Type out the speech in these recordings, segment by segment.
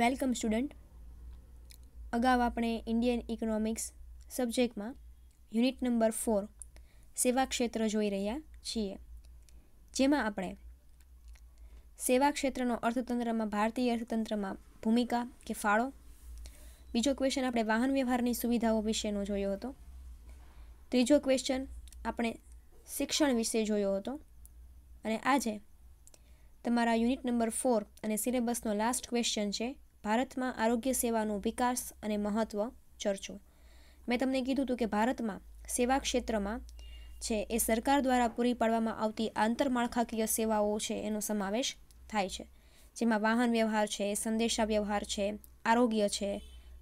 welcome student અગાઉ આપણે Indian economics સબ્જેક્ટમાં યુનિટ નંબર ફોર સેવા ક્ષેત્ર જોઈ રહ્યા છીએ જેમાં આપણે સેવા ક્ષેત્રનો અર્થતંત્રમાં ભારતીય અર્થતંત્રમાં ભૂમિકા કે ફાળો બીજો ક્વેશ્ચન આપણે વાહન વ્યવહારની સુવિધાઓ વિશેનો જોયો હતો ત્રીજો ક્વેશ્ચન આપણે શિક્ષણ વિશે જોયો હતો અને આજે તમારા યુનિટ નંબર ફોર અને સિલેબસનો લાસ્ટ ક્વેશ્ચન છે ભારતમાં આરોગ્ય સેવાનો વિકાસ અને મહત્ત્વ ચર્ચો મેં તમને કીધું હતું કે ભારતમાં સેવા ક્ષેત્રમાં છે એ સરકાર દ્વારા પૂરી પાડવામાં આવતી આંતરમાળખાકીય સેવાઓ છે એનો સમાવેશ થાય છે જેમાં વાહન વ્યવહાર છે સંદેશા વ્યવહાર છે આરોગ્ય છે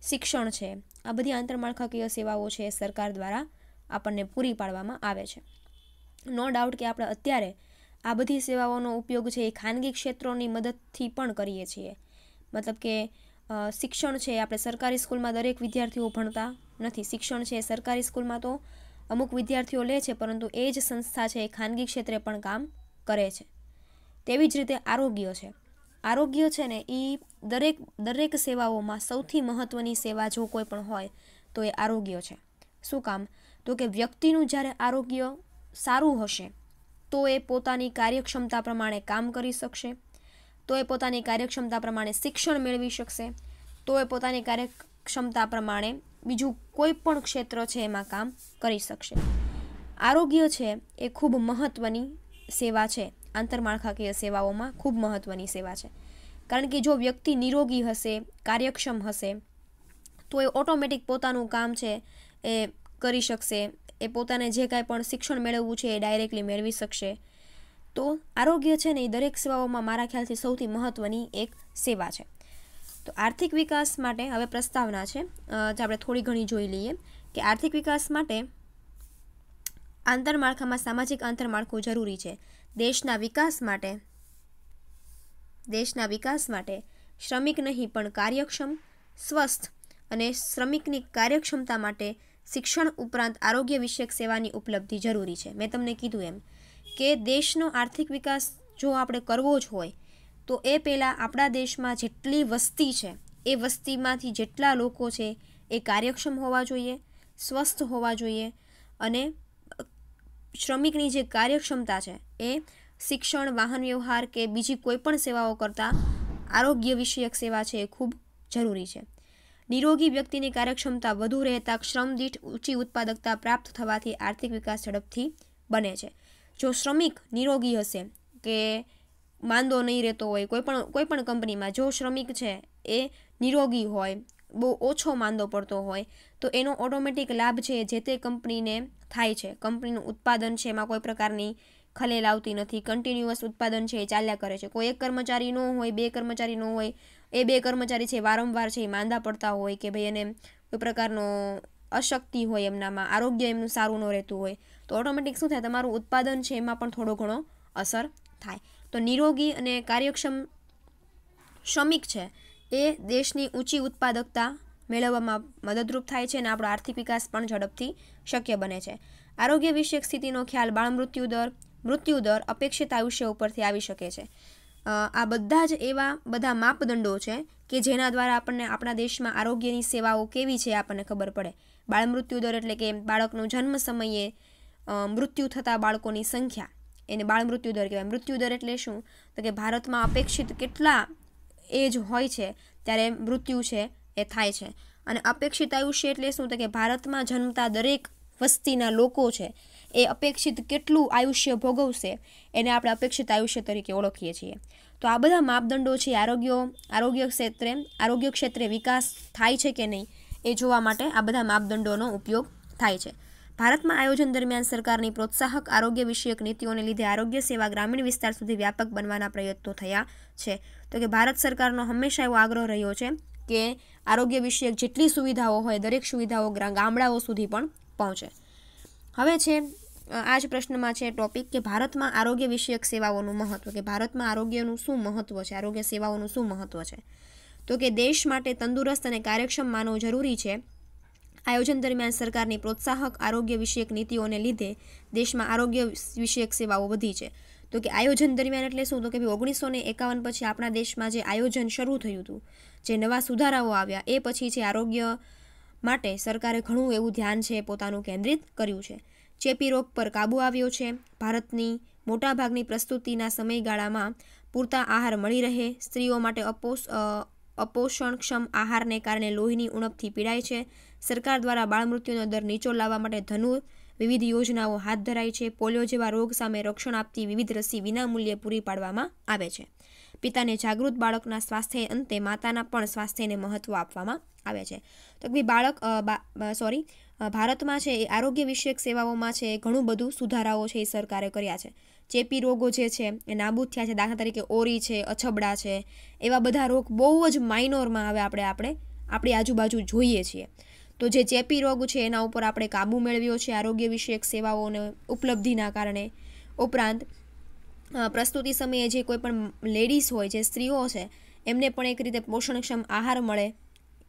શિક્ષણ છે આ બધી આંતરમાળખાકીય સેવાઓ છે એ સરકાર દ્વારા આપણને પૂરી પાડવામાં આવે છે નો ડાઉટ કે આપણે અત્યારે આ બધી સેવાઓનો ઉપયોગ છે એ ખાનગી ક્ષેત્રોની મદદથી પણ કરીએ છીએ મતલબ કે શિક્ષણ છે આપણે સરકારી સ્કૂલમાં દરેક વિદ્યાર્થીઓ ભણતા નથી શિક્ષણ છે સરકારી સ્કૂલમાં તો અમુક વિદ્યાર્થીઓ લે છે પરંતુ એ જ સંસ્થા છે એ ખાનગી ક્ષેત્રે પણ કામ કરે છે તેવી જ રીતે આરોગ્ય છે આરોગ્ય છે ને એ દરેક દરેક સેવાઓમાં સૌથી મહત્ત્વની સેવા જો કોઈ પણ હોય તો એ આરોગ્ય છે શું કામ તો કે વ્યક્તિનું જ્યારે આરોગ્ય સારું હશે તો એ પોતાની કાર્યક્ષમતા પ્રમાણે કામ કરી શકશે તો એ પોતાની કાર્યક્ષમતા પ્રમાણે શિક્ષણ મેળવી શકશે તો એ પોતાની કાર્યક્ષમતા પ્રમાણે બીજું કોઈ પણ ક્ષેત્ર છે એમાં કામ કરી શકશે આરોગ્ય છે એ ખૂબ મહત્ત્વની સેવા છે આંતરમાળખાકીય સેવાઓમાં ખૂબ મહત્ત્વની સેવા છે કારણ કે જો વ્યક્તિ નિરોગી હશે કાર્યક્ષમ હશે તો એ ઓટોમેટિક પોતાનું કામ છે એ કરી શકશે એ પોતાને જે કાંઈ પણ શિક્ષણ મેળવવું છે એ ડાયરેક્ટલી મેળવી શકશે તો આરોગ્ય છે ને એ દરેક સેવાઓમાં મારા ખ્યાલથી સૌથી મહત્ત્વની એક સેવા છે તો આર્થિક વિકાસ માટે હવે પ્રસ્તાવના છે જે આપણે થોડી ઘણી જોઈ લઈએ કે આર્થિક વિકાસ માટે આંતરમાળખામાં સામાજિક આંતરમાળખું જરૂરી છે દેશના વિકાસ માટે દેશના વિકાસ માટે શ્રમિક નહીં પણ કાર્યક્ષમ સ્વસ્થ અને શ્રમિકની કાર્યક્ષમતા માટે શિક્ષણ ઉપરાંત આરોગ્ય વિષયક સેવાની ઉપલબ્ધિ જરૂરી છે મેં તમને કીધું એમ કે દેશનો આર્થિક વિકાસ જો આપણે કરવો જ હોય તો એ પહેલાં આપણા દેશમાં જેટલી વસ્તી છે એ વસ્તીમાંથી જેટલા લોકો છે એ કાર્યક્ષમ હોવા જોઈએ સ્વસ્થ હોવા જોઈએ અને શ્રમિકની જે કાર્યક્ષમતા છે એ શિક્ષણ વાહન વ્યવહાર કે બીજી કોઈપણ સેવાઓ કરતાં આરોગ્ય વિષયક સેવા છે એ ખૂબ જરૂરી છે નિરોગી વ્યક્તિની કાર્યક્ષમતા વધુ રહેતા શ્રમદીઠ ઊંચી ઉત્પાદકતા પ્રાપ્ત થવાથી આર્થિક વિકાસ ઝડપથી બને છે જો શ્રમિક નિરોગી હશે કે માંદો નહીં રહેતો હોય કોઈ કોઈપણ કોઈપણ કંપનીમાં જો શ્રમિક છે એ નિરોગી હોય બહુ ઓછો માંદો પડતો હોય તો એનો ઓટોમેટિક લાભ છે જે તે કંપનીને થાય છે કંપનીનું ઉત્પાદન છે એમાં કોઈ પ્રકારની ખલેલ આવતી નથી કન્ટિન્યુઅસ ઉત્પાદન છે એ ચાલ્યા કરે છે કોઈ એક કર્મચારી ન હોય બે કર્મચારી ન હોય એ બે કર્મચારી છે વારંવાર છે એ માંદા પડતા હોય કે ભાઈ એને કોઈ પ્રકારનો અશક્તિ હોય એમનામાં આરોગ્ય એમનું સારું ન રહેતું હોય તો ઓટોમેટિક શું થાય તમારું ઉત્પાદન છે એમાં પણ થોડો ઘણો અસર થાય તો નિરોગી અને કાર્યક્ષમ શ્રમિક છે એ દેશની ઊંચી ઉત્પાદકતા મેળવવામાં મદદરૂપ થાય છે અને આપણો આર્થિક વિકાસ પણ ઝડપથી શક્ય બને છે આરોગ્ય વિષયક સ્થિતિનો ખ્યાલ બાળમૃત્યુ દર મૃત્યુ દર અપેક્ષિત આયુષ્ય ઉપરથી આવી શકે છે આ બધા જ એવા બધા માપદંડો છે કે જેના દ્વારા આપણને આપણા દેશમાં આરોગ્યની સેવાઓ કેવી છે આપણને ખબર પડે બાળમૃત્યુ દર એટલે કે બાળકનો જન્મ સમયે મૃત્યુ થતા બાળકોની સંખ્યા એને બાળ મૃત્યુ દર કહેવાય મૃત્યુ દર એટલે શું તો કે ભારતમાં અપેક્ષિત કેટલા એજ હોય છે ત્યારે મૃત્યુ છે એ થાય છે અને અપેક્ષિત આયુષ્ય એટલે શું તો કે ભારતમાં જન્મતા દરેક વસ્તીના લોકો છે એ અપેક્ષિત કેટલું આયુષ્ય ભોગવશે એને આપણે અપેક્ષિત આયુષ્ય તરીકે ઓળખીએ છીએ તો આ બધા માપદંડો છે આરોગ્ય આરોગ્ય ક્ષેત્રે આરોગ્ય ક્ષેત્રે વિકાસ થાય છે કે નહીં એ જોવા માટે આ બધા માપદંડોનો ઉપયોગ થાય છે ભારતમાં આયોજન દરમિયાન સરકારની પ્રોત્સાહક આરોગ્ય વિષયક નીતિઓને લીધે આરોગ્ય સેવા ગ્રામીણ વિસ્તાર સુધી વ્યાપક બનવાના પ્રયત્નો થયા છે તો કે ભારત સરકારનો હંમેશા એવો આગ્રહ રહ્યો છે કે આરોગ્ય વિષયક જેટલી સુવિધાઓ હોય દરેક સુવિધાઓ ગામડાઓ સુધી પણ પહોંચે હવે છે આ જ પ્રશ્નમાં છે ટોપિક કે ભારતમાં આરોગ્ય વિષયક સેવાઓનું મહત્વ કે ભારતમાં આરોગ્યનું શું મહત્વ છે આરોગ્ય સેવાઓનું શું મહત્વ છે તો કે દેશ માટે તંદુરસ્ત અને કાર્યક્ષમ માનવ જરૂરી છે આયોજન દરમિયાન સરકારની પ્રોત્સાહક આરોગ્ય વિષયક નીતિઓને લીધે દેશમાં આરોગ્ય વિષયક સેવાઓ વધી છે તો કે આયોજન દરમિયાન એટલે શું તો કે ભાઈ ઓગણીસો ને એકાવન પછી આપણા દેશમાં જે આયોજન શરૂ થયું હતું જે નવા સુધારાઓ આવ્યા એ પછી છે આરોગ્ય માટે સરકારે ઘણું એવું ધ્યાન છે પોતાનું કેન્દ્રિત કર્યું છે ચેપી રોગ પર કાબુ આવ્યો છે ભારતની મોટાભાગની પ્રસ્તુતિના સમયગાળામાં પૂરતા આહાર મળી રહે સ્ત્રીઓ માટે અપોષ અપોષણક્ષમ આહારને કારણે લોહીની ઉણપથી પીડાય છે સરકાર દ્વારા બાળમૃત્યુનો દર નીચો લાવવા માટે ધનુ વિવિધ યોજનાઓ હાથ ધરાઈ છે પોલિયો જેવા રોગ સામે રક્ષણ આપતી વિવિધ રસી વિનામૂલ્યે પૂરી પાડવામાં આવે છે પિતાને જાગૃત બાળકના સ્વાસ્થ્ય અંતે માતાના પણ સ્વાસ્થ્યને મહત્ત્વ આપવામાં આવે છે તો બાળક સોરી ભારતમાં છે એ આરોગ્ય વિષયક સેવાઓમાં છે ઘણું બધું સુધારાઓ છે એ સરકારે કર્યા છે ચેપી રોગો જે છે એ નાબૂદ થયા છે દાખલા તરીકે ઓરી છે અછબડા છે એવા બધા રોગ બહુ જ માઇનોરમાં હવે આપણે આપણે આપણી આજુબાજુ જોઈએ છીએ તો જે ચેપી રોગ છે એના ઉપર આપણે કાબૂ મેળવ્યો છે આરોગ્ય વિષયક સેવાઓને ઉપલબ્ધિના કારણે ઉપરાંત પ્રસ્તુતિ સમયે જે કોઈ પણ લેડીઝ હોય જે સ્ત્રીઓ છે એમને પણ એક રીતે પોષણક્ષમ આહાર મળે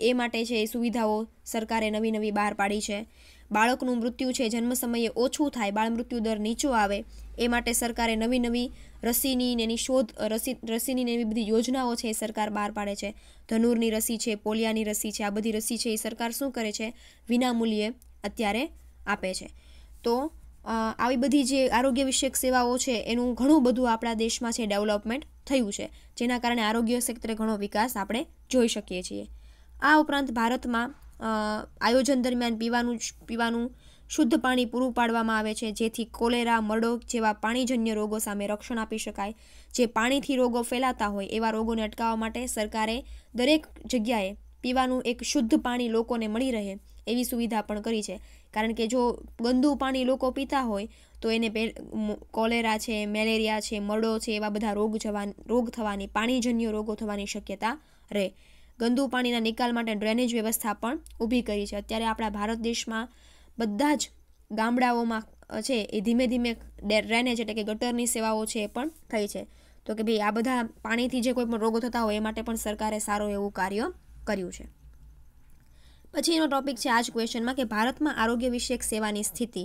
એ માટે છે એ સુવિધાઓ સરકારે નવી નવી બહાર પાડી છે બાળકનું મૃત્યુ છે જન્મ સમયે ઓછું થાય બાળ મૃત્યુ દર નીચો આવે એ માટે સરકારે નવી નવી રસીની ને એની શોધ રસી રસીની ને એવી બધી યોજનાઓ છે એ સરકાર બહાર પાડે છે ધનુરની રસી છે પોલિયાની રસી છે આ બધી રસી છે એ સરકાર શું કરે છે વિનામૂલ્યે અત્યારે આપે છે તો આવી બધી જે આરોગ્ય વિષયક સેવાઓ છે એનું ઘણું બધું આપણા દેશમાં છે ડેવલપમેન્ટ થયું છે જેના કારણે આરોગ્ય ક્ષેત્રે ઘણો વિકાસ આપણે જોઈ શકીએ છીએ આ ઉપરાંત ભારતમાં આયોજન દરમિયાન પીવાનું પીવાનું શુદ્ધ પાણી પૂરું પાડવામાં આવે છે જેથી કોલેરા મરડો જેવા પાણીજન્ય રોગો સામે રક્ષણ આપી શકાય જે પાણીથી રોગો ફેલાતા હોય એવા રોગોને અટકાવવા માટે સરકારે દરેક જગ્યાએ પીવાનું એક શુદ્ધ પાણી લોકોને મળી રહે એવી સુવિધા પણ કરી છે કારણ કે જો ગંદુ પાણી લોકો પીતા હોય તો એને કોલેરા છે મેલેરિયા છે મરડો છે એવા બધા રોગ જવા રોગ થવાની પાણીજન્ય રોગો થવાની શક્યતા રહે ગંદુ પાણીના નિકાલ માટે ડ્રેનેજ વ્યવસ્થા પણ ઊભી કરી છે અત્યારે આપણા ભારત દેશમાં બધા જ ગામડાઓમાં છે એ ધીમે ધીમે ડ્રેનેજ એટલે કે ગટરની સેવાઓ છે એ પણ થઈ છે તો કે ભાઈ આ બધા પાણીથી જે કોઈ પણ રોગો થતા હોય એ માટે પણ સરકારે સારું એવું કાર્ય કર્યું છે પછીનો ટોપિક છે આજ ક્વેશ્ચનમાં કે ભારતમાં આરોગ્ય વિષયક સેવાની સ્થિતિ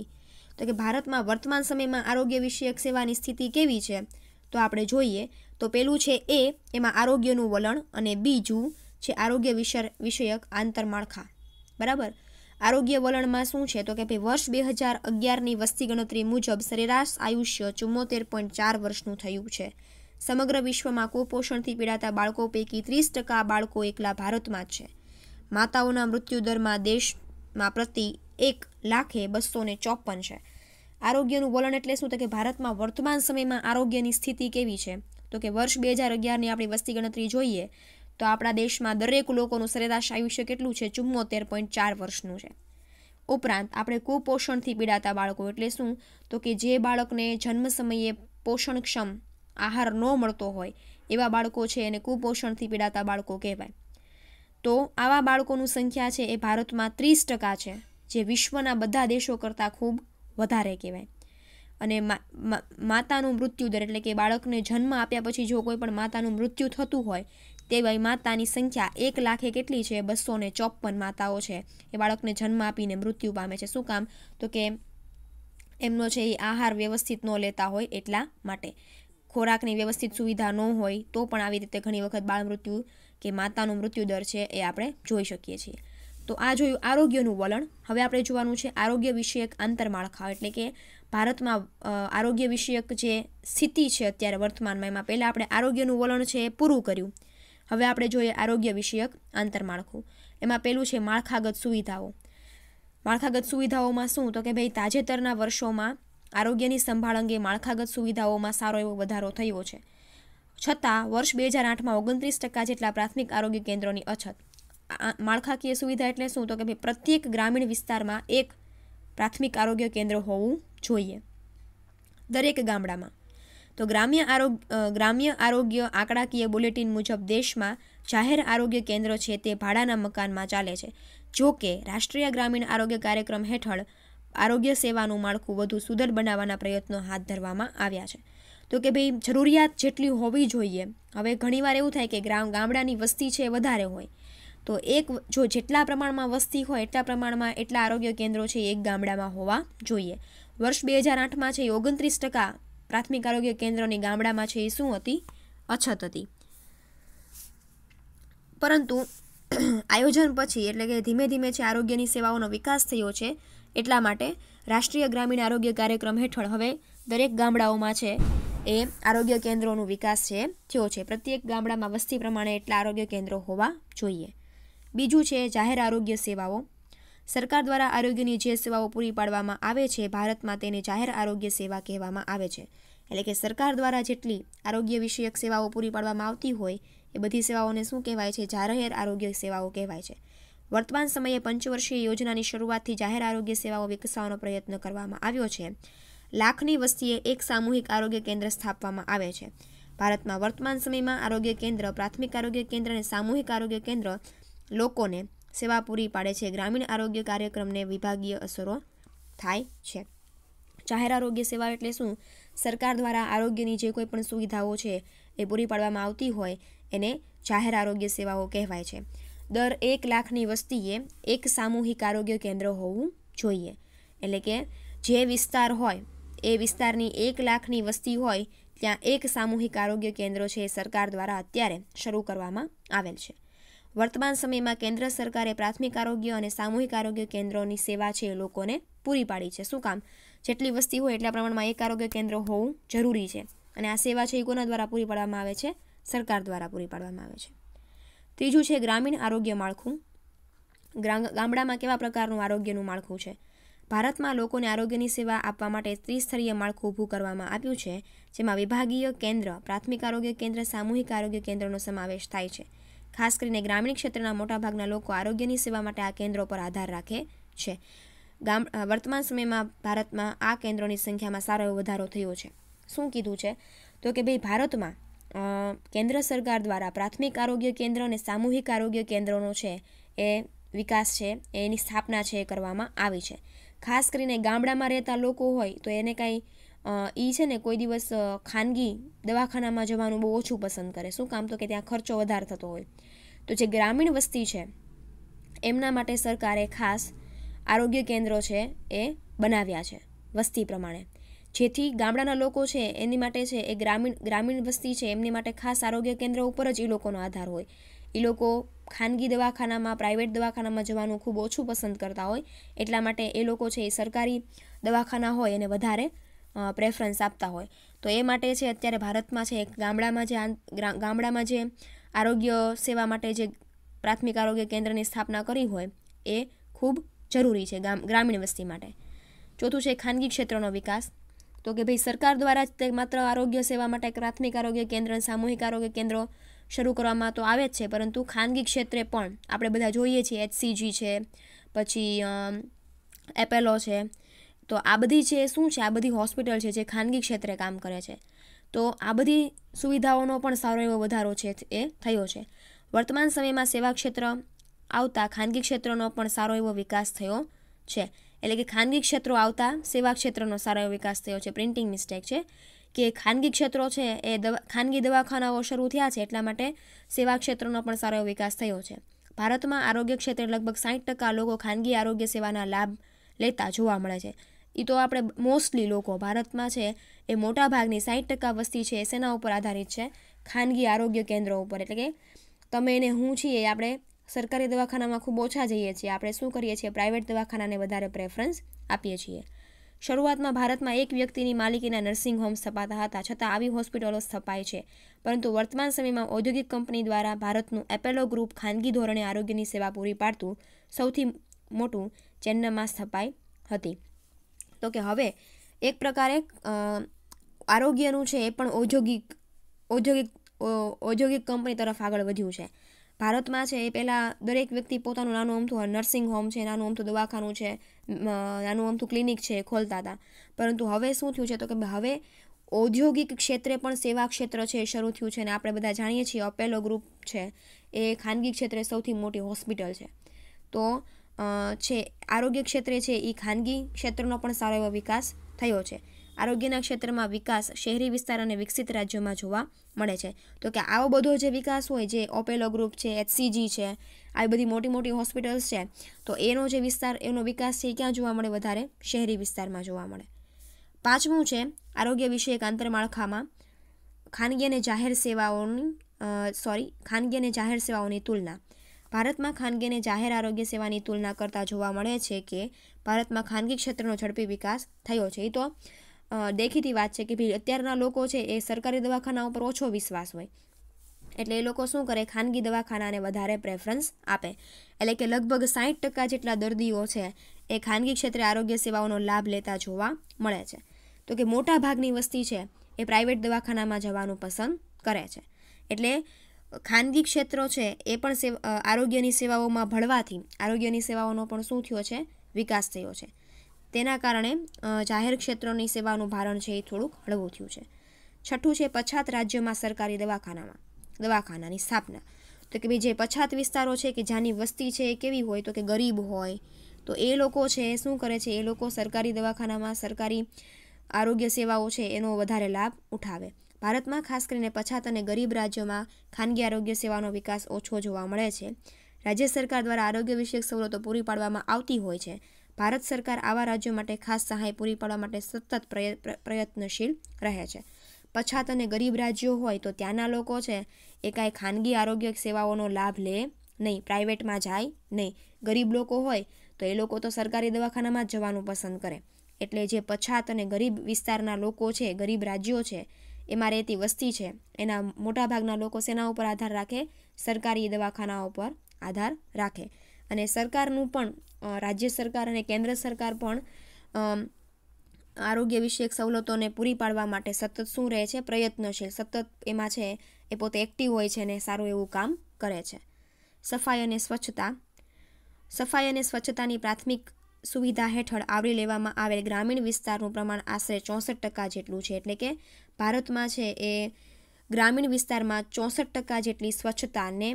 તો કે ભારતમાં વર્તમાન સમયમાં આરોગ્ય વિષયક સેવાની સ્થિતિ કેવી છે તો આપણે જોઈએ તો પેલું છે એ એમાં આરોગ્યનું વલણ અને બીજું છે આરોગ્ય વિષયક આંતરમાળખા બરાબર આરોગ્ય વલણમાં શું છે તો કે ભાઈ વર્ષ બે હજાર અગિયારની વસ્તી ગણતરી મુજબ સરેરાશ આયુષ્ય ચુમ્મોતેર પોઈન્ટ ચાર વર્ષનું થયું છે સમગ્ર વિશ્વમાં કુપોષણથી પીડાતા બાળકો પૈકી ત્રીસ ટકા બાળકો એકલા ભારતમાં છે માતાઓના મૃત્યુદરમાં દેશમાં પ્રતિ એક લાખે બસો ને ચોપન છે આરોગ્યનું વલણ એટલે શું તો કે ભારતમાં વર્તમાન સમયમાં આરોગ્યની સ્થિતિ કેવી છે તો કે વર્ષ બે હજાર અગિયારની આપણી વસ્તી ગણતરી જોઈએ તો આપણા દેશમાં દરેક લોકોનું સરેરાશ આયુષ્ય કેટલું છે ચુમ્મોતેર પોઈન્ટ ચાર વર્ષનું છે ઉપરાંત આપણે કુપોષણથી પીડાતા બાળકો એટલે શું તો કે જે બાળકને જન્મ સમયે પોષણક્ષમ આહાર ન મળતો હોય એવા બાળકો છે એને કુપોષણથી પીડાતા બાળકો કહેવાય તો આવા બાળકોની સંખ્યા છે એ ભારતમાં ત્રીસ ટકા છે જે વિશ્વના બધા દેશો કરતાં ખૂબ વધારે કહેવાય અને માતાનું મૃત્યુ દર એટલે કે બાળકને જન્મ આપ્યા પછી જો કોઈ પણ માતાનું મૃત્યુ થતું હોય તેવાય માતાની સંખ્યા એક લાખે કેટલી છે બસો ને ચોપન માતાઓ છે એ બાળકને જન્મ આપીને મૃત્યુ પામે છે શું કામ તો કે એમનો છે એ આહાર વ્યવસ્થિત ન લેતા હોય એટલા માટે ખોરાકની વ્યવસ્થિત સુવિધા ન હોય તો પણ આવી રીતે ઘણી વખત બાળ મૃત્યુ કે માતાનું મૃત્યુદર છે એ આપણે જોઈ શકીએ છીએ તો આ જોયું આરોગ્યનું વલણ હવે આપણે જોવાનું છે આરોગ્ય વિષયક આંતરમાળખા એટલે કે ભારતમાં આરોગ્ય વિષયક જે સ્થિતિ છે અત્યારે વર્તમાનમાં એમાં પહેલાં આપણે આરોગ્યનું વલણ છે એ પૂરું કર્યું હવે આપણે જોઈએ આરોગ્ય વિષયક આંતરમાળખું એમાં પહેલું છે માળખાગત સુવિધાઓ માળખાગત સુવિધાઓમાં શું તો કે ભાઈ તાજેતરના વર્ષોમાં આરોગ્યની સંભાળ અંગે માળખાગત સુવિધાઓમાં સારો એવો વધારો થયો છે છતાં વર્ષ બે હજાર આઠમાં ઓગણત્રીસ ટકા જેટલા પ્રાથમિક આરોગ્ય કેન્દ્રોની અછત માળખાકીય સુવિધા એટલે શું તો કે ભાઈ પ્રત્યેક ગ્રામીણ વિસ્તારમાં એક પ્રાથમિક આરોગ્ય કેન્દ્ર હોવું જોઈએ દરેક ગામડામાં તો ગ્રામ્ય આરોગ્ય ગ્રામ્ય આરોગ્ય આંકડાકીય બુલેટિન મુજબ દેશમાં જાહેર આરોગ્ય કેન્દ્રો છે તે ભાડાના મકાનમાં ચાલે છે જો કે રાષ્ટ્રીય ગ્રામીણ આરોગ્ય કાર્યક્રમ હેઠળ આરોગ્ય સેવાનું માળખું વધુ સુદૃઢ બનાવવાના પ્રયત્નો હાથ ધરવામાં આવ્યા છે તો કે ભાઈ જરૂરિયાત જેટલી હોવી જોઈએ હવે ઘણીવાર એવું થાય કે ગ્રામ ગામડાની વસ્તી છે વધારે હોય તો એક જો જેટલા પ્રમાણમાં વસ્તી હોય એટલા પ્રમાણમાં એટલા આરોગ્ય કેન્દ્રો છે એક ગામડામાં હોવા જોઈએ વર્ષ બે હજાર આઠમાં છે ઓગણત્રીસ ટકા પ્રાથમિક આરોગ્ય કેન્દ્રની ગામડામાં છે એ શું હતી અછત હતી પરંતુ આયોજન પછી એટલે કે ધીમે ધીમે છે આરોગ્યની સેવાઓનો વિકાસ થયો છે એટલા માટે રાષ્ટ્રીય ગ્રામીણ આરોગ્ય કાર્યક્રમ હેઠળ હવે દરેક ગામડાઓમાં છે એ આરોગ્ય કેન્દ્રોનો વિકાસ છે થયો છે પ્રત્યેક ગામડામાં વસ્તી પ્રમાણે એટલા આરોગ્ય કેન્દ્રો હોવા જોઈએ બીજું છે જાહેર આરોગ્ય સેવાઓ સરકાર દ્વારા આરોગ્યની જે સેવાઓ પૂરી પાડવામાં આવે છે ભારતમાં તેને જાહેર આરોગ્ય સેવા કહેવામાં આવે છે એટલે કે સરકાર દ્વારા જેટલી આરોગ્ય વિષયક સેવાઓ પૂરી પાડવામાં આવતી હોય એ બધી સેવાઓને શું કહેવાય છે જાહેર આરોગ્ય સેવાઓ કહેવાય છે વર્તમાન સમયે પંચવર્ષીય યોજનાની શરૂઆતથી જાહેર આરોગ્ય સેવાઓ વિકસાવવાનો પ્રયત્ન કરવામાં આવ્યો છે લાખની વસ્તીએ એક સામૂહિક આરોગ્ય કેન્દ્ર સ્થાપવામાં આવે છે ભારતમાં વર્તમાન સમયમાં આરોગ્ય કેન્દ્ર પ્રાથમિક આરોગ્ય કેન્દ્ર અને સામૂહિક આરોગ્ય કેન્દ્ર લોકોને સેવા પૂરી પાડે છે ગ્રામીણ આરોગ્ય કાર્યક્રમને વિભાગીય અસરો થાય છે જાહેર આરોગ્ય સેવા એટલે શું સરકાર દ્વારા આરોગ્યની જે કોઈ પણ સુવિધાઓ છે એ પૂરી પાડવામાં આવતી હોય એને જાહેર આરોગ્ય સેવાઓ કહેવાય છે દર એક લાખની વસ્તીએ એક સામૂહિક આરોગ્ય કેન્દ્ર હોવું જોઈએ એટલે કે જે વિસ્તાર હોય એ વિસ્તારની એક લાખની વસ્તી હોય ત્યાં એક સામૂહિક આરોગ્ય કેન્દ્ર છે સરકાર દ્વારા અત્યારે શરૂ કરવામાં આવેલ છે વર્તમાન સમયમાં કેન્દ્ર સરકારે પ્રાથમિક આરોગ્ય અને સામૂહિક આરોગ્ય કેન્દ્રોની સેવા છે એ લોકોને પૂરી પાડી છે શું કામ જેટલી વસ્તી હોય એટલા પ્રમાણમાં એક આરોગ્ય કેન્દ્ર હોવું જરૂરી છે અને આ સેવા છે એ કોના દ્વારા પૂરી પાડવામાં આવે છે સરકાર દ્વારા પૂરી પાડવામાં આવે છે ત્રીજું છે ગ્રામીણ આરોગ્ય માળખું ગામડામાં કેવા પ્રકારનું આરોગ્યનું માળખું છે ભારતમાં લોકોને આરોગ્યની સેવા આપવા માટે ત્રિસ્તરીય માળખું ઊભું કરવામાં આવ્યું છે જેમાં વિભાગીય કેન્દ્ર પ્રાથમિક આરોગ્ય કેન્દ્ર સામૂહિક આરોગ્ય કેન્દ્રનો સમાવેશ થાય છે ખાસ કરીને ગ્રામીણ ક્ષેત્રના મોટાભાગના લોકો આરોગ્યની સેવા માટે આ કેન્દ્રો પર આધાર રાખે છે ગામ વર્તમાન સમયમાં ભારતમાં આ કેન્દ્રોની સંખ્યામાં સારો એવો વધારો થયો છે શું કીધું છે તો કે ભાઈ ભારતમાં કેન્દ્ર સરકાર દ્વારા પ્રાથમિક આરોગ્ય કેન્દ્ર અને સામૂહિક આરોગ્ય કેન્દ્રોનો છે એ વિકાસ છે એની સ્થાપના છે એ કરવામાં આવી છે ખાસ કરીને ગામડામાં રહેતા લોકો હોય તો એને કાંઈ એ છે ને કોઈ દિવસ ખાનગી દવાખાનામાં જવાનું બહુ ઓછું પસંદ કરે શું કામ તો કે ત્યાં ખર્ચો વધારે થતો હોય તો જે ગ્રામીણ વસ્તી છે એમના માટે સરકારે ખાસ આરોગ્ય કેન્દ્રો છે એ બનાવ્યા છે વસ્તી પ્રમાણે જેથી ગામડાના લોકો છે એની માટે છે એ ગ્રામીણ ગ્રામીણ વસ્તી છે એમની માટે ખાસ આરોગ્ય કેન્દ્ર ઉપર જ એ લોકોનો આધાર હોય એ લોકો ખાનગી દવાખાનામાં પ્રાઇવેટ દવાખાનામાં જવાનું ખૂબ ઓછું પસંદ કરતા હોય એટલા માટે એ લોકો છે એ સરકારી દવાખાના હોય એને વધારે પ્રેફરન્સ આપતા હોય તો એ માટે છે અત્યારે ભારતમાં છે એક ગામડામાં જે ગામડામાં જે આરોગ્ય સેવા માટે જે પ્રાથમિક આરોગ્ય કેન્દ્રની સ્થાપના કરી હોય એ ખૂબ જરૂરી છે ગામ ગ્રામીણ વસ્તી માટે ચોથું છે ખાનગી ક્ષેત્રનો વિકાસ તો કે ભાઈ સરકાર દ્વારા જ તે માત્ર આરોગ્ય સેવા માટે પ્રાથમિક આરોગ્ય કેન્દ્ર સામૂહિક આરોગ્ય કેન્દ્રો શરૂ કરવામાં તો આવે જ છે પરંતુ ખાનગી ક્ષેત્રે પણ આપણે બધા જોઈએ છીએ એચસીજી છે પછી એપેલો છે તો આ બધી જે શું છે આ બધી હોસ્પિટલ છે જે ખાનગી ક્ષેત્રે કામ કરે છે તો આ બધી સુવિધાઓનો પણ સારો એવો વધારો છે એ થયો છે વર્તમાન સમયમાં સેવા ક્ષેત્ર આવતા ખાનગી ક્ષેત્રનો પણ સારો એવો વિકાસ થયો છે એટલે કે ખાનગી ક્ષેત્રો આવતા સેવા ક્ષેત્રનો સારો એવો વિકાસ થયો છે પ્રિન્ટિંગ મિસ્ટેક છે કે ખાનગી ક્ષેત્રો છે એ દવા ખાનગી દવાખાનાઓ શરૂ થયા છે એટલા માટે સેવા ક્ષેત્રનો પણ સારો એવો વિકાસ થયો છે ભારતમાં આરોગ્ય ક્ષેત્રે લગભગ સાઠ ટકા લોકો ખાનગી આરોગ્ય સેવાના લાભ લેતા જોવા મળે છે એ તો આપણે મોસ્ટલી લોકો ભારતમાં છે એ મોટા ભાગની સાઠ ટકા વસ્તી છે શેના ઉપર આધારિત છે ખાનગી આરોગ્ય કેન્દ્રો ઉપર એટલે કે તમે એને હું છીએ આપણે સરકારી દવાખાનામાં ખૂબ ઓછા જઈએ છીએ આપણે શું કરીએ છીએ પ્રાઇવેટ દવાખાનાને વધારે પ્રેફરન્સ આપીએ છીએ શરૂઆતમાં ભારતમાં એક વ્યક્તિની માલિકીના નર્સિંગ હોમ સ્થપાતા હતા છતાં આવી હોસ્પિટલો સ્થપાય છે પરંતુ વર્તમાન સમયમાં ઔદ્યોગિક કંપની દ્વારા ભારતનું એપેલો ગ્રુપ ખાનગી ધોરણે આરોગ્યની સેવા પૂરી પાડતું સૌથી મોટું ચેન્નઈમાં સ્થપાઈ હતી તો કે હવે એક પ્રકારે આરોગ્યનું છે એ પણ ઔદ્યોગિક ઔદ્યોગિક ઔદ્યોગિક કંપની તરફ આગળ વધ્યું છે ભારતમાં છે એ પહેલાં દરેક વ્યક્તિ પોતાનું નાનું અમથું નર્સિંગ હોમ છે નાનું અમથું દવાખાનું છે નાનું અમથું ક્લિનિક છે ખોલતા હતા પરંતુ હવે શું થયું છે તો કે હવે ઔદ્યોગિક ક્ષેત્રે પણ સેવા ક્ષેત્ર છે એ શરૂ થયું છે અને આપણે બધા જાણીએ છીએ અપેલો ગ્રુપ છે એ ખાનગી ક્ષેત્રે સૌથી મોટી હોસ્પિટલ છે તો છે આરોગ્ય ક્ષેત્રે છે એ ખાનગી ક્ષેત્રનો પણ સારો એવો વિકાસ થયો છે આરોગ્યના ક્ષેત્રમાં વિકાસ શહેરી વિસ્તાર અને વિકસિત રાજ્યોમાં જોવા મળે છે તો કે આવો બધો જે વિકાસ હોય જે ઓપેલો ગ્રુપ છે એચસીજી છે આવી બધી મોટી મોટી હોસ્પિટલ્સ છે તો એનો જે વિસ્તાર એનો વિકાસ છે એ ક્યાં જોવા મળે વધારે શહેરી વિસ્તારમાં જોવા મળે પાંચમું છે આરોગ્ય વિષયક આંતરમાળખામાં ખાનગી અને જાહેર સેવાઓની સોરી ખાનગી અને જાહેર સેવાઓની તુલના ભારતમાં ખાનગી અને જાહેર આરોગ્ય સેવાની તુલના કરતાં જોવા મળે છે કે ભારતમાં ખાનગી ક્ષેત્રનો ઝડપી વિકાસ થયો છે એ તો દેખીતી વાત છે કે ભાઈ અત્યારના લોકો છે એ સરકારી દવાખાના ઉપર ઓછો વિશ્વાસ હોય એટલે એ લોકો શું કરે ખાનગી દવાખાનાને વધારે પ્રેફરન્સ આપે એટલે કે લગભગ સાઠ ટકા જેટલા દર્દીઓ છે એ ખાનગી ક્ષેત્રે આરોગ્ય સેવાઓનો લાભ લેતા જોવા મળે છે તો કે મોટા ભાગની વસ્તી છે એ પ્રાઇવેટ દવાખાનામાં જવાનું પસંદ કરે છે એટલે ખાનગી ક્ષેત્રો છે એ પણ સેવ આરોગ્યની સેવાઓમાં ભળવાથી આરોગ્યની સેવાઓનો પણ શું થયો છે વિકાસ થયો છે તેના કારણે જાહેર ક્ષેત્રોની સેવાનું ભારણ છે એ થોડુંક હળવું થયું છે છઠ્ઠું છે પછાત રાજ્યમાં સરકારી દવાખાનામાં દવાખાનાની સ્થાપના તો કે ભાઈ જે પછાત વિસ્તારો છે કે જ્યાંની વસ્તી છે એ કેવી હોય તો કે ગરીબ હોય તો એ લોકો છે એ શું કરે છે એ લોકો સરકારી દવાખાનામાં સરકારી આરોગ્ય સેવાઓ છે એનો વધારે લાભ ઉઠાવે ભારતમાં ખાસ કરીને પછાત અને ગરીબ રાજ્યોમાં ખાનગી આરોગ્ય સેવાનો વિકાસ ઓછો જોવા મળે છે રાજ્ય સરકાર દ્વારા આરોગ્ય વિષયક સવલતો પૂરી પાડવામાં આવતી હોય છે ભારત સરકાર આવા રાજ્યો માટે ખાસ સહાય પૂરી પાડવા માટે સતત પ્રયત્નશીલ રહે છે પછાત અને ગરીબ રાજ્યો હોય તો ત્યાંના લોકો છે એ કાંઈ ખાનગી આરોગ્ય સેવાઓનો લાભ લે નહીં પ્રાઇવેટમાં જાય નહીં ગરીબ લોકો હોય તો એ લોકો તો સરકારી દવાખાનામાં જ જવાનું પસંદ કરે એટલે જે પછાત અને ગરીબ વિસ્તારના લોકો છે ગરીબ રાજ્યો છે એમાં રહેતી વસ્તી છે એના મોટાભાગના લોકો સેના ઉપર આધાર રાખે સરકારી દવાખાનાઓ પર આધાર રાખે અને સરકારનું પણ રાજ્ય સરકાર અને કેન્દ્ર સરકાર પણ આરોગ્ય વિષયક સવલતોને પૂરી પાડવા માટે સતત શું રહે છે પ્રયત્નશીલ સતત એમાં છે એ પોતે એક્ટિવ હોય છે અને સારું એવું કામ કરે છે સફાઈ અને સ્વચ્છતા સફાઈ અને સ્વચ્છતાની પ્રાથમિક સુવિધા હેઠળ આવરી લેવામાં આવેલ ગ્રામીણ વિસ્તારનું પ્રમાણ આશરે ચોસઠ ટકા જેટલું છે એટલે કે ભારતમાં છે એ ગ્રામીણ વિસ્તારમાં ચોસઠ ટકા જેટલી સ્વચ્છતાને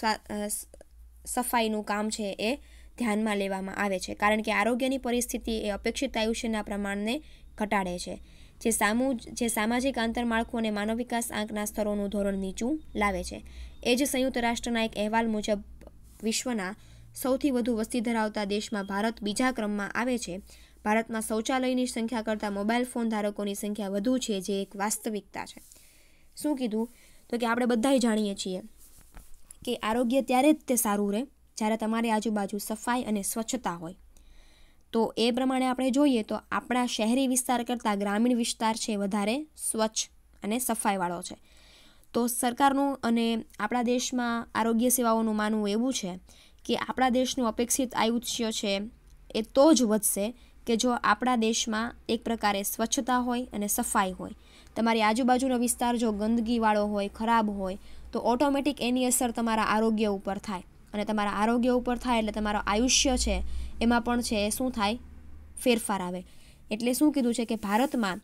સફાઈનું કામ છે એ ધ્યાનમાં લેવામાં આવે છે કારણ કે આરોગ્યની પરિસ્થિતિ એ અપેક્ષિત આયુષ્યના પ્રમાણને ઘટાડે છે જે સામુ જે સામાજિક આંતરમાળખું અને માનવ વિકાસ આંકના સ્તરોનું ધોરણ નીચું લાવે છે એ જ સંયુક્ત રાષ્ટ્રના એક અહેવાલ મુજબ વિશ્વના સૌથી વધુ વસ્તી ધરાવતા દેશમાં ભારત બીજા ક્રમમાં આવે છે ભારતમાં શૌચાલયની સંખ્યા કરતાં મોબાઈલ ફોન ધારકોની સંખ્યા વધુ છે જે એક વાસ્તવિકતા છે શું કીધું તો કે આપણે બધાય જાણીએ છીએ કે આરોગ્ય ત્યારે જ તે સારું રહે જ્યારે તમારી આજુબાજુ સફાઈ અને સ્વચ્છતા હોય તો એ પ્રમાણે આપણે જોઈએ તો આપણા શહેરી વિસ્તાર કરતાં ગ્રામીણ વિસ્તાર છે વધારે સ્વચ્છ અને સફાઈવાળો છે તો સરકારનું અને આપણા દેશમાં આરોગ્ય સેવાઓનું માનવું એવું છે કે આપણા દેશનું અપેક્ષિત આયુષ્ય છે એ તો જ વધશે કે જો આપણા દેશમાં એક પ્રકારે સ્વચ્છતા હોય અને સફાઈ હોય તમારી આજુબાજુનો વિસ્તાર જો ગંદકીવાળો હોય ખરાબ હોય તો ઓટોમેટિક એની અસર તમારા આરોગ્ય ઉપર થાય અને તમારા આરોગ્ય ઉપર થાય એટલે તમારું આયુષ્ય છે એમાં પણ છે શું થાય ફેરફાર આવે એટલે શું કીધું છે કે ભારતમાં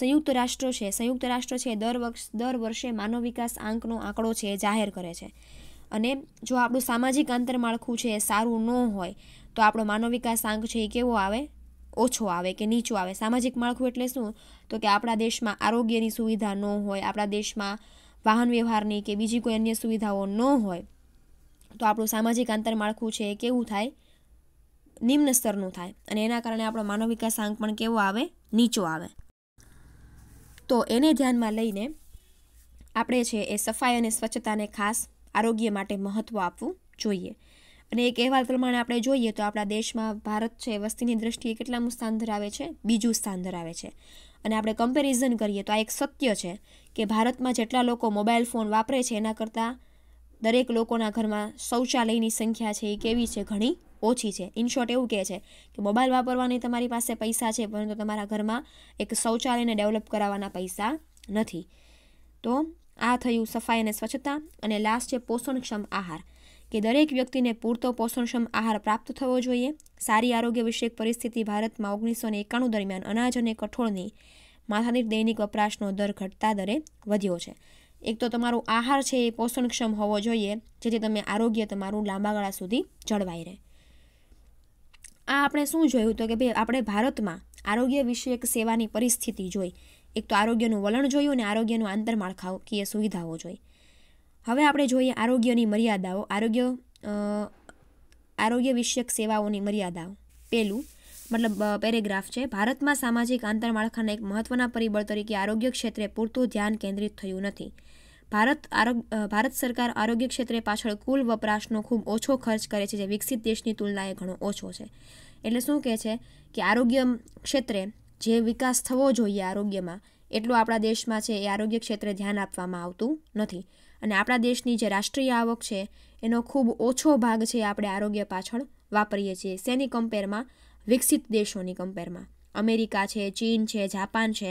સંયુક્ત રાષ્ટ્ર છે સંયુક્ત રાષ્ટ્ર છે દર વર્ષ દર વર્ષે માનવ વિકાસ આંકનો આંકડો છે એ જાહેર કરે છે અને જો આપણું સામાજિક આંતરમાળખું છે એ સારું ન હોય તો આપણો માનવ વિકાસ આંક છે એ કેવો આવે ઓછો આવે કે નીચો આવે સામાજિક માળખું એટલે શું તો કે આપણા દેશમાં આરોગ્યની સુવિધા ન હોય આપણા દેશમાં વાહન વ્યવહારની કે બીજી કોઈ અન્ય સુવિધાઓ ન હોય તો આપણું સામાજિક આંતરમાળખું છે એ કેવું થાય નિમ્ન સ્તરનું થાય અને એના કારણે આપણો માનવ વિકાસ આંક પણ કેવો આવે નીચો આવે તો એને ધ્યાનમાં લઈને આપણે છે એ સફાઈ અને સ્વચ્છતાને ખાસ આરોગ્ય માટે મહત્ત્વ આપવું જોઈએ અને એક અહેવાલ પ્રમાણે આપણે જોઈએ તો આપણા દેશમાં ભારત છે વસ્તીની દ્રષ્ટિએ કેટલામું સ્થાન ધરાવે છે બીજું સ્થાન ધરાવે છે અને આપણે કમ્પેરિઝન કરીએ તો આ એક સત્ય છે કે ભારતમાં જેટલા લોકો મોબાઈલ ફોન વાપરે છે એના કરતાં દરેક લોકોના ઘરમાં શૌચાલયની સંખ્યા છે એ કેવી છે ઘણી ઓછી છે ઇનશોર્ટ એવું કહે છે કે મોબાઈલ વાપરવાની તમારી પાસે પૈસા છે પરંતુ તમારા ઘરમાં એક શૌચાલયને ડેવલપ કરાવવાના પૈસા નથી તો આ થયું સફાઈ અને સ્વચ્છતા અને લાસ્ટ છે પોષણક્ષમ આહાર કે દરેક વ્યક્તિને પૂરતો પોષણક્ષમ આહાર પ્રાપ્ત થવો જોઈએ સારી આરોગ્ય વિષયક પરિસ્થિતિ ભારતમાં ઓગણીસો એકાણું દરમિયાન અનાજ અને કઠોળની માથાદીઠ દૈનિક વપરાશનો દર ઘટતા દરે વધ્યો છે એક તો તમારો આહાર છે એ પોષણક્ષમ હોવો જોઈએ જેથી તમે આરોગ્ય તમારું લાંબા ગાળા સુધી જળવાઈ રહે આ આપણે શું જોયું તો કે ભાઈ આપણે ભારતમાં આરોગ્ય વિષયક સેવાની પરિસ્થિતિ જોઈ એક તો આરોગ્યનું વલણ જોયું અને આરોગ્યનું આંતરમાળખાકીય સુવિધાઓ જોઈ હવે આપણે જોઈએ આરોગ્યની મર્યાદાઓ આરોગ્ય આરોગ્ય વિષયક સેવાઓની મર્યાદાઓ પહેલું મતલબ પેરેગ્રાફ છે ભારતમાં સામાજિક આંતરમાળખાના એક મહત્ત્વના પરિબળ તરીકે આરોગ્ય ક્ષેત્રે પૂરતું ધ્યાન કેન્દ્રિત થયું નથી ભારત આરોગ્ય ભારત સરકાર આરોગ્ય ક્ષેત્રે પાછળ કુલ વપરાશનો ખૂબ ઓછો ખર્ચ કરે છે જે વિકસિત દેશની તુલનાએ ઘણો ઓછો છે એટલે શું કહે છે કે આરોગ્ય ક્ષેત્રે જે વિકાસ થવો જોઈએ આરોગ્યમાં એટલું આપણા દેશમાં છે એ આરોગ્ય ક્ષેત્રે ધ્યાન આપવામાં આવતું નથી અને આપણા દેશની જે રાષ્ટ્રીય આવક છે એનો ખૂબ ઓછો ભાગ છે આપણે આરોગ્ય પાછળ વાપરીએ છીએ શેની કમ્પેરમાં વિકસિત દેશોની કમ્પેરમાં અમેરિકા છે ચીન છે જાપાન છે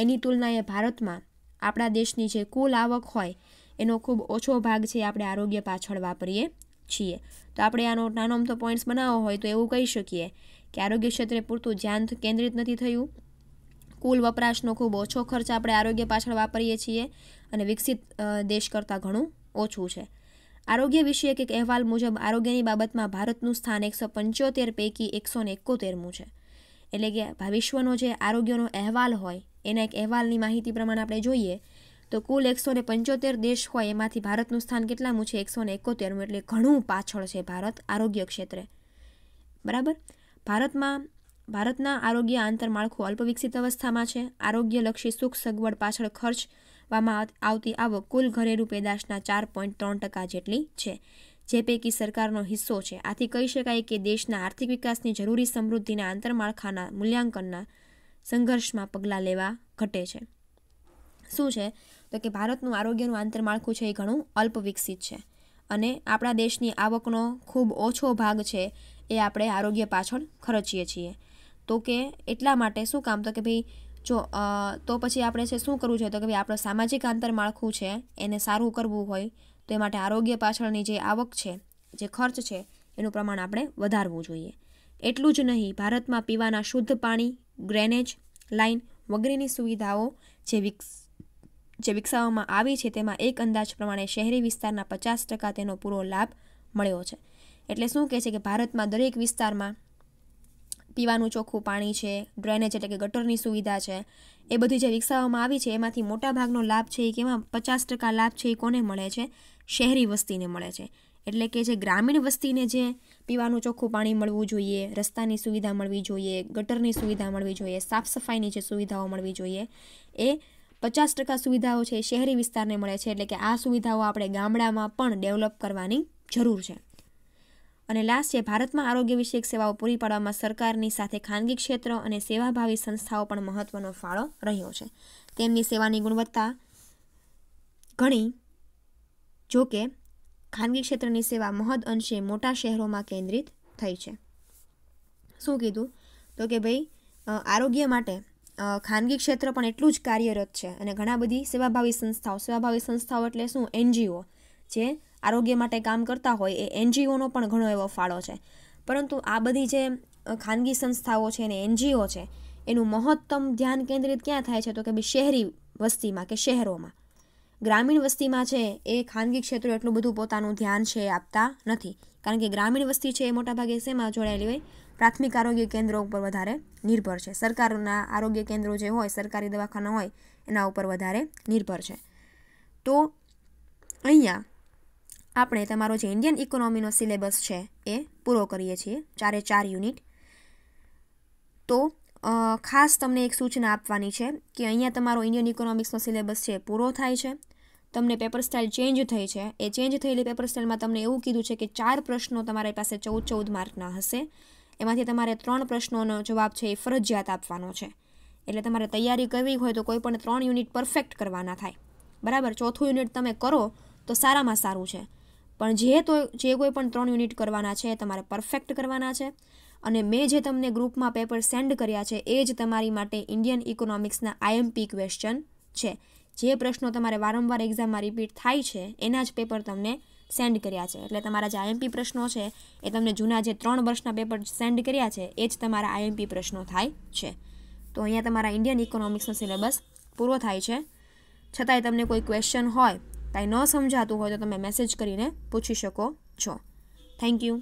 એની તુલનાએ ભારતમાં આપણા દેશની જે કુલ આવક હોય એનો ખૂબ ઓછો ભાગ છે આપણે આરોગ્ય પાછળ વાપરીએ છીએ તો આપણે આનો નાનો અમથો પોઈન્ટ્સ બનાવવો હોય તો એવું કહી શકીએ કે આરોગ્ય ક્ષેત્રે પૂરતું ધ્યાન કેન્દ્રિત નથી થયું કુલ વપરાશનો ખૂબ ઓછો ખર્ચ આપણે આરોગ્ય પાછળ વાપરીએ છીએ અને વિકસિત દેશ કરતાં ઘણું ઓછું છે આરોગ્ય વિષયક એક અહેવાલ મુજબ આરોગ્યની બાબતમાં ભારતનું સ્થાન એકસો પંચોતેર પૈકી એકસો ને એકોતેરમું છે એટલે કે વિશ્વનો જે આરોગ્યનો અહેવાલ હોય એના એક અહેવાલની માહિતી પ્રમાણે આપણે જોઈએ તો કુલ એકસો ને પંચોતેર દેશ હોય એમાંથી ભારતનું સ્થાન કેટલામું છે એકસો ને એકોતેરમું એટલે ઘણું પાછળ છે ભારત આરોગ્ય ક્ષેત્રે બરાબર ભારતમાં ભારતના આરોગ્ય આંતરમાળખું અલ્પવિકસિત અવસ્થામાં છે આરોગ્યલક્ષી સુખ સગવડ પાછળ ખર્ચવામાં આવતી આવક કુલ ઘરેલુ પેદાશના ચાર પોઈન્ટ ત્રણ ટકા જેટલી છે જે પૈકી સરકારનો હિસ્સો છે આથી કહી શકાય કે દેશના આર્થિક વિકાસની જરૂરી સમૃદ્ધિના આંતરમાળખાના મૂલ્યાંકનના સંઘર્ષમાં પગલાં લેવા ઘટે છે શું છે તો કે ભારતનું આરોગ્યનું આંતરમાળખું છે એ ઘણું અલ્પ વિકસિત છે અને આપણા દેશની આવકનો ખૂબ ઓછો ભાગ છે એ આપણે આરોગ્ય પાછળ ખર્ચીએ છીએ તો કે એટલા માટે શું કામ તો કે ભાઈ જો તો પછી આપણે છે શું કરવું છે તો કે ભાઈ આપણું સામાજિક આંતર માળખું છે એને સારું કરવું હોય તો એ માટે આરોગ્ય પાછળની જે આવક છે જે ખર્ચ છે એનું પ્રમાણ આપણે વધારવું જોઈએ એટલું જ નહીં ભારતમાં પીવાના શુદ્ધ પાણી ગ્રેનેજ લાઇન વગેરેની સુવિધાઓ જે વિકસ જે વિકસાવવામાં આવી છે તેમાં એક અંદાજ પ્રમાણે શહેરી વિસ્તારના પચાસ ટકા તેનો પૂરો લાભ મળ્યો છે એટલે શું કહે છે કે ભારતમાં દરેક વિસ્તારમાં પીવાનું ચોખ્ખું પાણી છે ડ્રેનેજ એટલે કે ગટરની સુવિધા છે એ બધી જે વિકસાવવામાં આવી છે એમાંથી મોટાભાગનો લાભ છે એ કેમાં પચાસ ટકા લાભ છે એ કોને મળે છે શહેરી વસ્તીને મળે છે એટલે કે જે ગ્રામીણ વસ્તીને જે પીવાનું ચોખ્ખું પાણી મળવું જોઈએ રસ્તાની સુવિધા મળવી જોઈએ ગટરની સુવિધા મળવી જોઈએ સાફ સફાઈની જે સુવિધાઓ મળવી જોઈએ એ પચાસ ટકા સુવિધાઓ છે એ શહેરી વિસ્તારને મળે છે એટલે કે આ સુવિધાઓ આપણે ગામડામાં પણ ડેવલપ કરવાની જરૂર છે અને લાસ્ટ છે ભારતમાં આરોગ્ય વિષયક સેવાઓ પૂરી પાડવામાં સરકારની સાથે ખાનગી ક્ષેત્ર અને સેવાભાવી સંસ્થાઓ પણ મહત્વનો ફાળો રહ્યો છે તેમની સેવાની ગુણવત્તા ઘણી જોકે ખાનગી ક્ષેત્રની સેવા મહદ અંશે મોટા શહેરોમાં કેન્દ્રિત થઈ છે શું કીધું તો કે ભાઈ આરોગ્ય માટે ખાનગી ક્ષેત્ર પણ એટલું જ કાર્યરત છે અને ઘણા બધી સેવાભાવી સંસ્થાઓ સેવાભાવી સંસ્થાઓ એટલે શું એનજીઓ જે આરોગ્ય માટે કામ કરતા હોય એ એનજીઓનો પણ ઘણો એવો ફાળો છે પરંતુ આ બધી જે ખાનગી સંસ્થાઓ છે અને એનજીઓ છે એનું મહત્તમ ધ્યાન કેન્દ્રિત ક્યાં થાય છે તો કે ભાઈ શહેરી વસ્તીમાં કે શહેરોમાં ગ્રામીણ વસ્તીમાં છે એ ખાનગી ક્ષેત્રો એટલું બધું પોતાનું ધ્યાન છે આપતા નથી કારણ કે ગ્રામીણ વસ્તી છે એ મોટાભાગે શેમાં જોડાયેલી હોય પ્રાથમિક આરોગ્ય કેન્દ્રો ઉપર વધારે નિર્ભર છે સરકારના આરોગ્ય કેન્દ્રો જે હોય સરકારી દવાખાના હોય એના ઉપર વધારે નિર્ભર છે તો અહીંયા આપણે તમારો જે ઇન્ડિયન ઇકોનોમીનો સિલેબસ છે એ પૂરો કરીએ છીએ ચારે ચાર યુનિટ તો ખાસ તમને એક સૂચના આપવાની છે કે અહીંયા તમારો ઇન્ડિયન ઇકોનોમિક્સનો સિલેબસ છે પૂરો થાય છે તમને પેપર સ્ટાઇલ ચેન્જ થઈ છે એ ચેન્જ થયેલી પેપર સ્ટાઇલમાં તમને એવું કીધું છે કે ચાર પ્રશ્નો તમારી પાસે ચૌદ ચૌદ માર્કના હશે એમાંથી તમારે ત્રણ પ્રશ્નોનો જવાબ છે એ ફરજિયાત આપવાનો છે એટલે તમારે તૈયારી કરવી હોય તો કોઈ પણ ત્રણ યુનિટ પરફેક્ટ કરવાના થાય બરાબર ચોથું યુનિટ તમે કરો તો સારામાં સારું છે પણ જે તો જે કોઈ પણ ત્રણ યુનિટ કરવાના છે તમારે પરફેક્ટ કરવાના છે અને મેં જે તમને ગ્રુપમાં પેપર સેન્ડ કર્યા છે એ જ તમારી માટે ઇન્ડિયન ઇકોનોમિક્સના આઈએમપી ક્વેશ્ચન છે જે પ્રશ્નો તમારે વારંવાર એક્ઝામમાં રિપીટ થાય છે એના જ પેપર તમને સેન્ડ કર્યા છે એટલે તમારા જે આઈએમપી પ્રશ્નો છે એ તમને જૂના જે ત્રણ વર્ષના પેપર સેન્ડ કર્યા છે એ જ તમારા આઈએમપી પ્રશ્નો થાય છે તો અહીંયા તમારા ઇન્ડિયન ઇકોનોમિક્સનો સિલેબસ પૂરો થાય છે છતાંય તમને કોઈ ક્વેશ્ચન હોય કાંઈ ન સમજાતું હોય તો તમે મેસેજ કરીને પૂછી શકો છો થેન્ક યુ